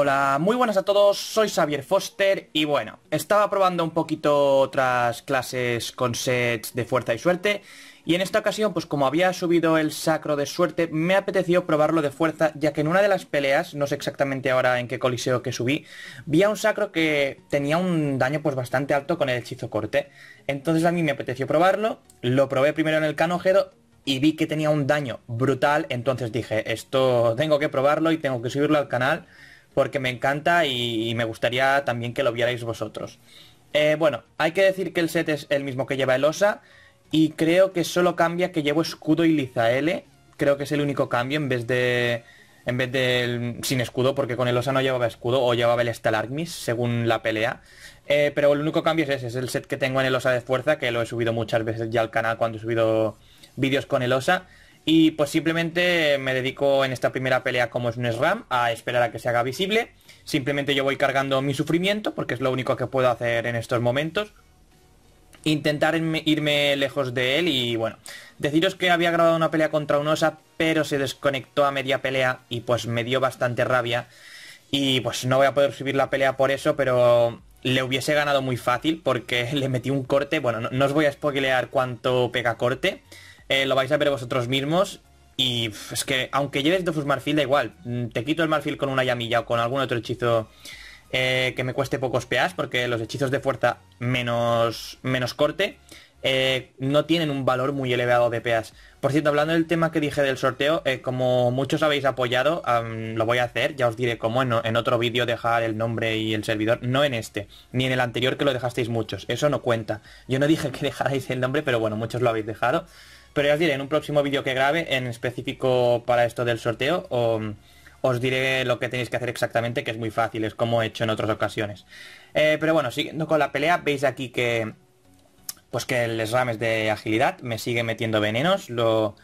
Hola, muy buenas a todos, soy Xavier Foster y bueno, estaba probando un poquito otras clases con sets de fuerza y suerte y en esta ocasión, pues como había subido el sacro de suerte, me apeteció probarlo de fuerza, ya que en una de las peleas, no sé exactamente ahora en qué coliseo que subí, vi a un sacro que tenía un daño pues bastante alto con el hechizo corte. Entonces a mí me apeteció probarlo, lo probé primero en el canojero y vi que tenía un daño brutal, entonces dije, esto tengo que probarlo y tengo que subirlo al canal porque me encanta y, me gustaría también que lo vierais vosotros. Eh, bueno, hay que decir que el set es el mismo que lleva el Osa y creo que solo cambia que llevo escudo y l Creo que es el único cambio en vez de en vez del sin escudo, porque con el Osa no llevaba escudo o llevaba el Stalagmis, según la pelea. Eh, pero el único cambio es ese, es el set que tengo en el Osa de fuerza, que lo he subido muchas veces ya al canal cuando he subido vídeos con el Osa. Y pues simplemente me dedico en esta primera pelea como es un SRAM a esperar a que se haga visible. Simplemente yo voy cargando mi sufrimiento porque es lo único que puedo hacer en estos momentos. Intentar irme lejos de él y bueno. Deciros que había grabado una pelea contra un osa pero se desconectó a media pelea y pues me dio bastante rabia. Y pues no voy a poder subir la pelea por eso, pero le hubiese ganado muy fácil porque le metí un corte. Bueno, no, no os voy a spoilear cuánto pega corte eh, lo vais a ver vosotros mismos. Y es que aunque lleves dos Marfil, da igual. Mm, te quito el marfil con una llamilla o con algún otro hechizo eh, que me cueste pocos peas porque los hechizos de fuerza menos, corte eh, no tienen un valor muy elevado de peas Por cierto, hablando del tema que dije del sorteo, como muchos habéis apoyado, lo voy a hacer, ya os diré cómo en, en otro vídeo dejar el nombre y el servidor, no en este, ni en el anterior que lo dejasteis muchos, eso no cuenta. Yo no dije que dejarais el nombre, pero bueno, muchos lo habéis dejado. Pero ya os diré, en un próximo vídeo que grabe, en específico para esto del sorteo, os diré lo que tenéis que hacer exactamente, que es muy fácil, es como he hecho en otras ocasiones. Eh, pero bueno, siguiendo con la pelea, veis aquí que pues que el SRAM es de agilidad, me sigue metiendo venenos, lo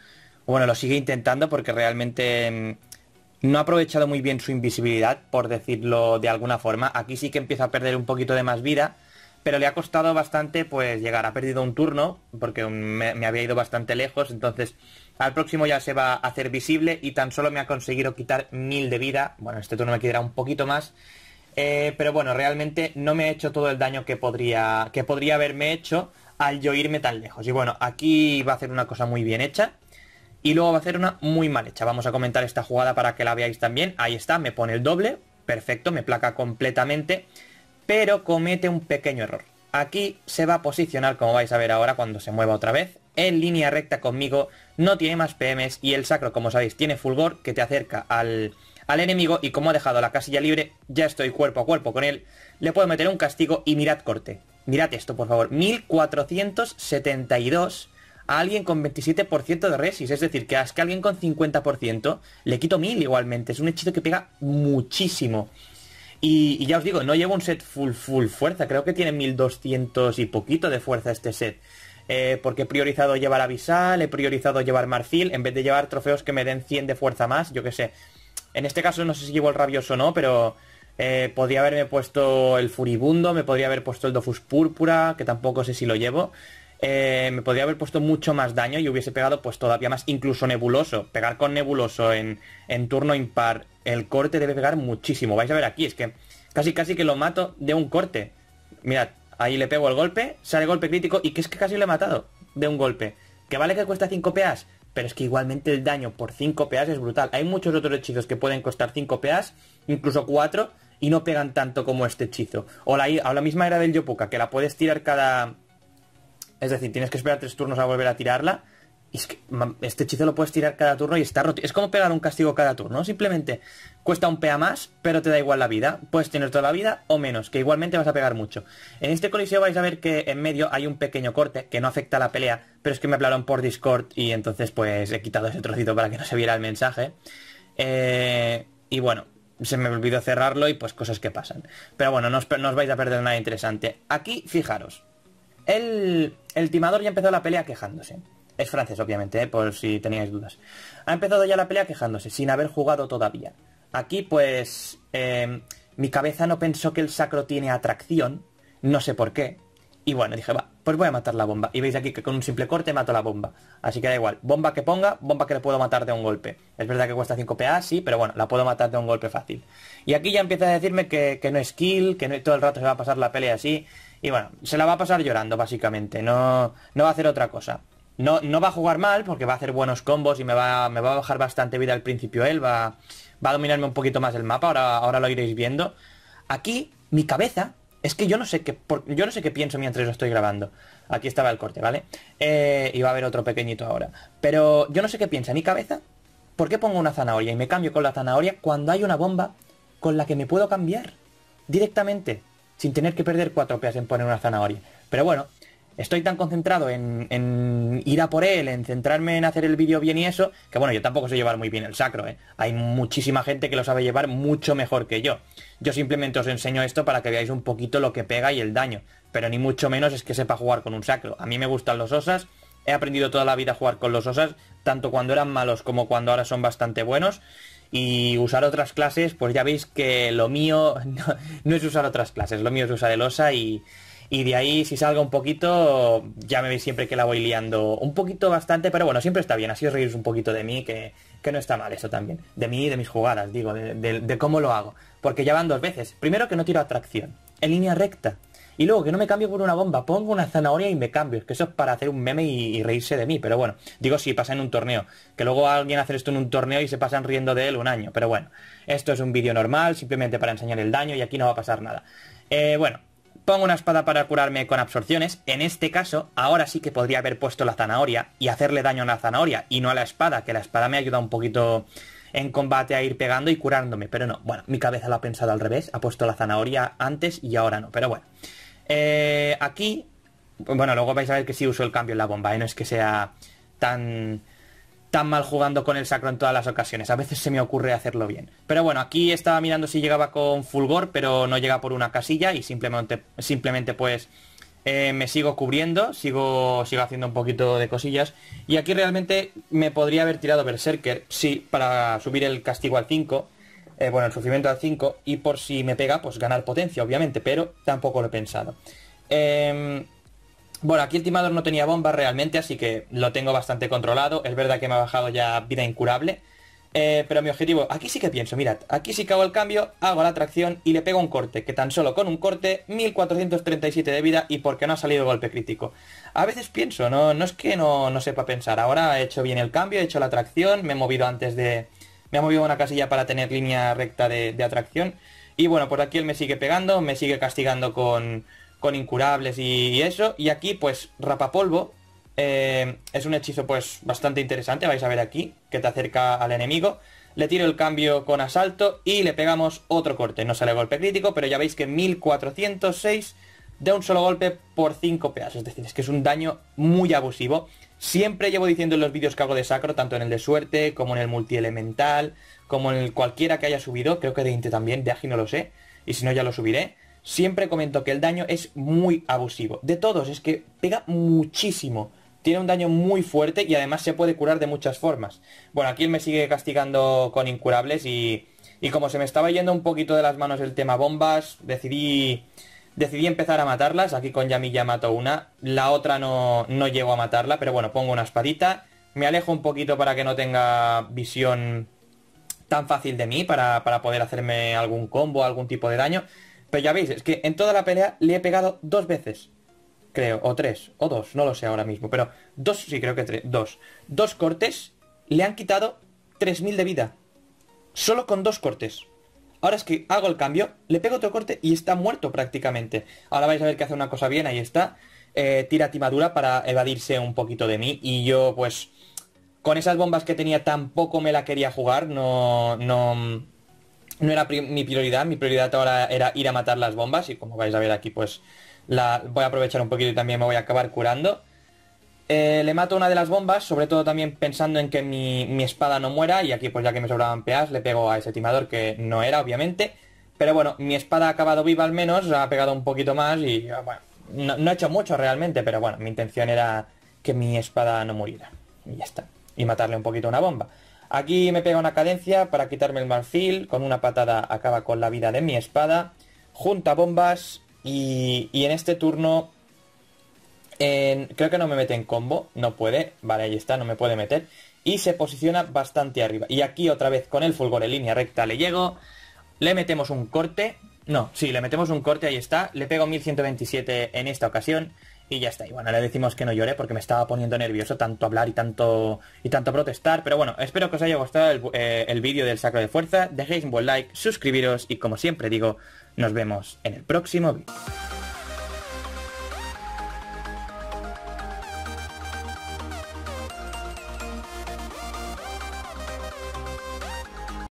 bueno, lo sigue intentando porque realmente mm, no ha aprovechado muy bien su invisibilidad, por decirlo de alguna forma. Aquí sí que empieza a perder un poquito de más vida pero le ha costado bastante pues llegar. Ha perdido un turno porque me, había ido bastante lejos, entonces al próximo ya se va a hacer visible y tan solo me ha conseguido quitar mil de vida. Bueno, este turno me quedará un poquito más. Eh, pero bueno, realmente no me ha hecho todo el daño que podría, que podría haberme hecho al yo irme tan lejos. Y bueno, aquí va a hacer una cosa muy bien hecha. Y luego va a hacer una muy mal hecha. Vamos a comentar esta jugada para que la veáis también. Ahí está, me pone el doble. Perfecto, me placa completamente pero comete un pequeño error. Aquí se va a posicionar, como vais a ver ahora cuando se mueva otra vez, en línea recta conmigo, no tiene más PMs y el sacro, como sabéis, tiene fulgor que te acerca al, al enemigo y como ha dejado la casilla libre, ya estoy cuerpo a cuerpo con él, le puedo meter un castigo y mirad corte. Mirad esto, por favor, 1472 a alguien con 27% de resis, es decir, que a alguien con 50% le quito 1000 igualmente, es un hechizo que pega muchísimo. Y, ya os digo, no llevo un set full, full fuerza. Creo que tiene 1200 y poquito de fuerza este set. Eh, porque he priorizado llevar Avisal, he priorizado llevar Marfil, en vez de llevar trofeos que me den 100 de fuerza más, yo qué sé. En este caso no sé si llevo el rabioso o no, pero eh, podría haberme puesto el furibundo, me podría haber puesto el Dofus púrpura, que tampoco sé si lo llevo. Eh, me podría haber puesto mucho más daño y hubiese pegado pues todavía más, incluso nebuloso. Pegar con nebuloso en, en turno impar, el corte debe pegar muchísimo. Vais a ver aquí, es que casi casi que lo mato de un corte. Mirad, ahí le pego el golpe, sale golpe crítico y que es que casi le he matado de un golpe. Que vale que cuesta 5 PAs, pero es que igualmente el daño por 5 PAs es brutal. Hay muchos otros hechizos que pueden costar 5 PAs, incluso 4, y no pegan tanto como este hechizo. O la, o la misma era del Yopuka, que la puedes tirar cada es decir, tienes que esperar tres turnos a volver a tirarla. Y es que este hechizo lo puedes tirar cada turno y está roto. Es como pegar un castigo cada turno. Simplemente cuesta un pea más, pero te da igual la vida. Puedes tener toda la vida o menos, que igualmente vas a pegar mucho. En este coliseo vais a ver que en medio hay un pequeño corte que no afecta a la pelea, pero es que me hablaron por Discord y entonces pues he quitado ese trocito para que no se viera el mensaje. Eh, y bueno, se me olvidó cerrarlo y pues cosas que pasan. Pero bueno, no os vais a perder nada interesante. Aquí, fijaros, el, timador ya empezó la pelea quejándose. Es francés, obviamente, ¿eh? por si teníais dudas. Ha empezado ya la pelea quejándose, sin haber jugado todavía. Aquí, pues, em, mi cabeza no pensó que el sacro tiene atracción, no sé por qué. Y bueno, dije, va, pues voy a matar la bomba. Y veis aquí que con un simple corte mato la bomba. Así que da igual, bomba que ponga, bomba que le puedo matar de un golpe. Es verdad que cuesta 5 PA, sí, pero bueno, la puedo matar de un golpe fácil. Y aquí ya empieza a decirme que, que no es kill, que no, todo el rato se va a pasar la pelea así. Y bueno, se la va a pasar llorando, básicamente. No, no va a hacer otra cosa. No, no va a jugar mal, porque va a hacer buenos combos y me va, a bajar bastante vida al principio él. Va, va a dominarme un poquito más el mapa, ahora, ahora lo iréis viendo. Aquí, mi cabeza, es que yo no sé qué, yo no sé qué pienso mientras lo estoy grabando. Aquí estaba el corte, ¿vale? Eh, y va a haber otro pequeñito ahora. Pero yo no sé qué piensa mi cabeza. ¿Por qué pongo una zanahoria y me cambio con la zanahoria cuando hay una bomba con la que me puedo cambiar directamente? sin tener que perder cuatro peas en poner una zanahoria. Pero bueno, estoy tan concentrado en, ir a por él, en centrarme en hacer el vídeo bien y eso, que bueno, yo tampoco sé llevar muy bien el sacro, ¿eh? Hay muchísima gente que lo sabe llevar mucho mejor que yo. Yo simplemente os enseño esto para que veáis un poquito lo que pega y el daño, pero ni mucho menos es que sepa jugar con un sacro. A mí me gustan los osas, he aprendido toda la vida a jugar con los osas, tanto cuando eran malos como cuando ahora son bastante buenos y usar otras clases, pues ya veis que lo mío no, es usar otras clases, lo mío es usar el OSA y, de ahí si salga un poquito, ya me veis siempre que la voy liando un poquito bastante, pero bueno, siempre está bien, así os reís un poquito de mí, que, no está mal eso también, de mí y de mis jugadas, digo, de cómo lo hago, porque ya van dos veces, primero que no tiro atracción, en línea recta, y luego que no me cambio por una bomba, pongo una zanahoria y me cambio. Es Que eso es para hacer un meme y, reírse de mí. Pero bueno, digo si sí, pasa en un torneo. Que luego alguien hace esto en un torneo y se pasan riendo de él un año. Pero bueno, esto es un vídeo normal, simplemente para enseñar el daño y aquí no va a pasar nada. Eh, bueno, pongo una espada para curarme con absorciones. En este caso, ahora sí que podría haber puesto la zanahoria y hacerle daño a la zanahoria y no a la espada, que la espada me ayuda un poquito en combate a ir pegando y curándome, pero no. Bueno, mi cabeza lo ha pensado al revés, ha puesto la zanahoria antes y ahora no, pero bueno. Eh, aquí, bueno, luego vais a ver que sí uso el cambio en la bomba, ¿eh? no es que sea tan tan mal jugando con el sacro en todas las ocasiones. A veces se me ocurre hacerlo bien. Pero bueno, aquí estaba mirando si llegaba con fulgor, pero no llega por una casilla y simplemente, simplemente pues eh, me sigo cubriendo, sigo, sigo haciendo un poquito de cosillas. Y aquí realmente me podría haber tirado Berserker, sí, para subir el castigo al 5. Eh, bueno, el sufrimiento al 5 y por si me pega, pues ganar potencia, obviamente, pero tampoco lo he pensado. Em, bueno, aquí el timador no tenía bomba realmente, así que lo tengo bastante controlado. Es verdad que me ha bajado ya vida incurable. Eh, pero mi objetivo, aquí sí que pienso, mirad, aquí sí que hago el cambio, hago la atracción y le pego un corte, que tan solo con un corte, 1437 de vida y porque no ha salido el golpe crítico. A veces pienso, no, no es que no, no sepa pensar, ahora he hecho bien el cambio, he hecho la atracción, me he movido antes de, me ha movido una casilla para tener línea recta de, atracción. Y bueno, por aquí él me sigue pegando, me sigue castigando con, incurables y, eso. Y aquí, pues, rapapolvo. Eh, es un hechizo, pues, bastante interesante, vais a ver aquí, que te acerca al enemigo. Le tiro el cambio con asalto y le pegamos otro corte. No sale golpe crítico, pero ya veis que 1406 de un solo golpe por 5 peas. Es decir, es que es un daño muy abusivo. Siempre llevo diciendo en los vídeos que hago de sacro, tanto en el de suerte, como en el multielemental, como en el cualquiera que haya subido, creo que de Inte también, de Agi no lo sé, y si no ya lo subiré. Siempre comento que el daño es muy abusivo. De todos, es que pega muchísimo. Tiene un daño muy fuerte y además se puede curar de muchas formas. Bueno, aquí él me sigue castigando con incurables y, y como se me estaba yendo un poquito de las manos el tema bombas, decidí Decidí empezar a matarlas, aquí con ya mato una, la otra no, no llego a matarla, pero bueno, pongo una espadita, me alejo un poquito para que no tenga visión tan fácil de mí, para, para poder hacerme algún combo, algún tipo de daño. Pero ya veis, es que en toda la pelea le he pegado dos veces, creo, o tres, o dos, no lo sé ahora mismo, pero dos, sí creo que tres, dos. Dos cortes le han quitado 3.000 de vida, solo con dos cortes. Ahora es que hago el cambio, le pego otro corte y está muerto prácticamente. Ahora vais a ver que hace una cosa bien, ahí está. Eh, tira timadura para evadirse un poquito de mí. Y yo, pues, con esas bombas que tenía tampoco me la quería jugar. No, no, era mi prioridad. Mi prioridad ahora era ir a matar las bombas. Y como vais a ver aquí, pues, la voy a aprovechar un poquito y también me voy a acabar curando. Eh, le mato una de las bombas, sobre todo también pensando en que mi, espada no muera, y aquí pues ya que me sobraban peas, le pego a ese timador que no era, obviamente. Pero bueno, mi espada ha acabado viva al menos, ha pegado un poquito más y ah, bueno, no, ha hecho mucho realmente, pero bueno, mi intención era que mi espada no muriera. Y ya está. Y matarle un poquito una bomba. Aquí me pega una cadencia para quitarme el marfil, con una patada acaba con la vida de mi espada, junta bombas y, y en este turno creo que no me mete en combo, no puede, vale, ahí está, no me puede meter. Y se posiciona bastante arriba. Y aquí otra vez con el fulgor en línea recta le llego, le metemos un corte, no, sí, le metemos un corte, ahí está, le pego 1127 en esta ocasión y ya está. Y bueno, le decimos que no llore porque me estaba poniendo nervioso tanto hablar y tanto y tanto protestar. Pero bueno, espero que os haya gustado el, eh, el vídeo del sacro de fuerza. Dejéis un buen like, suscribiros y como siempre digo, nos vemos en el próximo vídeo.